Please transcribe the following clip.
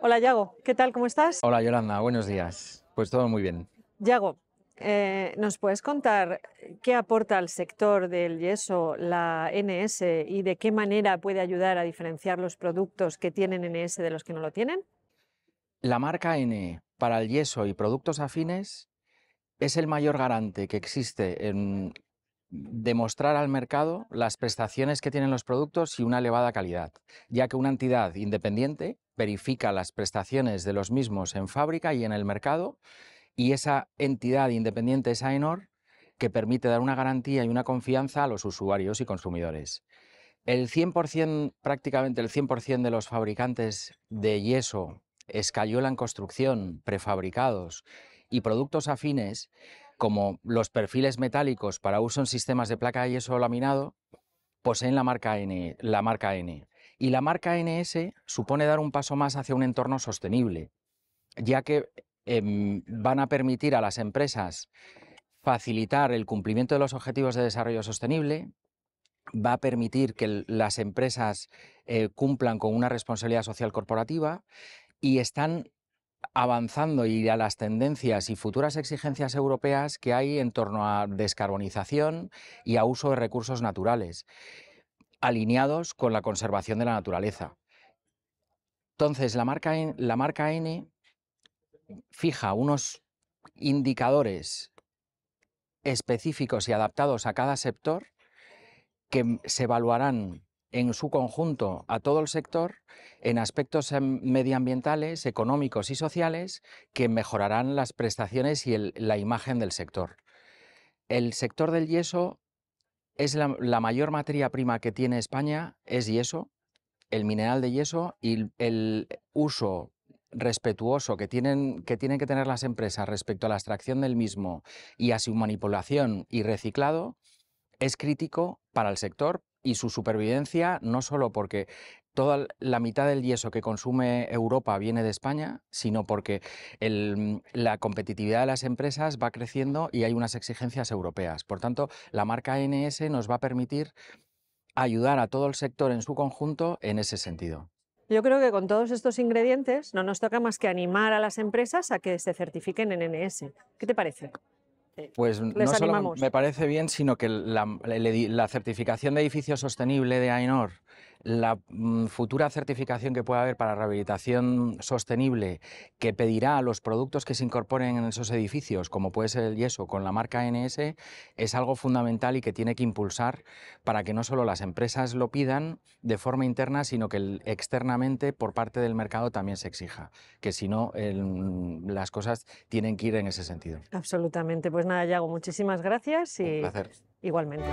Hola, Yago. ¿Qué tal? ¿Cómo estás? Hola, Yolanda. Buenos días. Pues todo muy bien. Yago, eh, ¿nos puedes contar qué aporta al sector del yeso la NS y de qué manera puede ayudar a diferenciar los productos que tienen NS de los que no lo tienen? La marca N e para el yeso y productos afines es el mayor garante que existe en demostrar al mercado las prestaciones que tienen los productos y una elevada calidad, ya que una entidad independiente verifica las prestaciones de los mismos en fábrica y en el mercado, y esa entidad independiente es AENOR, que permite dar una garantía y una confianza a los usuarios y consumidores. El 100%, prácticamente el 100% de los fabricantes de yeso, escayola en construcción, prefabricados y productos afines, como los perfiles metálicos para uso en sistemas de placa de yeso laminado, poseen la marca N, la marca N y la marca NS supone dar un paso más hacia un entorno sostenible, ya que em, van a permitir a las empresas facilitar el cumplimiento de los objetivos de desarrollo sostenible, va a permitir que las empresas eh, cumplan con una responsabilidad social corporativa y están avanzando y a las tendencias y futuras exigencias europeas que hay en torno a descarbonización y a uso de recursos naturales alineados con la conservación de la naturaleza. Entonces, la marca, la marca N fija unos indicadores específicos y adaptados a cada sector que se evaluarán en su conjunto a todo el sector en aspectos em, medioambientales, económicos y sociales que mejorarán las prestaciones y la imagen del sector. El sector del yeso es la, mayor materia prima que tiene España es yeso, el mineral de yeso y el uso respetuoso que tienen, que tienen que tener las empresas respecto a la extracción del mismo y a su manipulación y reciclado es crítico para el sector, y su supervivencia, no solo porque toda la mitad del yeso que consume Europa viene de España, sino porque mm, la competitividad de las empresas va creciendo y hay unas exigencias europeas. Por tanto, la marca NS nos va a permitir ayudar a todo el sector en su conjunto en ese sentido. Yo creo que con todos estos ingredientes no nos toca más que animar a las empresas a que se certifiquen en NS. ¿Qué te parece? Eh, pues no solo me parece bien, sino que la, la certificación de edificio sostenible de AENOR la mm, futura certificación que pueda haber para rehabilitación sostenible que pedirá a los productos que se incorporen en esos edificios, como puede ser el yeso, con la marca NS, es algo fundamental y que tiene que impulsar para que no solo las empresas lo pidan de forma interna, sino que externamente por parte del mercado también se exija, que si no mm, las cosas tienen que ir en ese sentido. Absolutamente. Pues nada, Yago, muchísimas gracias y igualmente.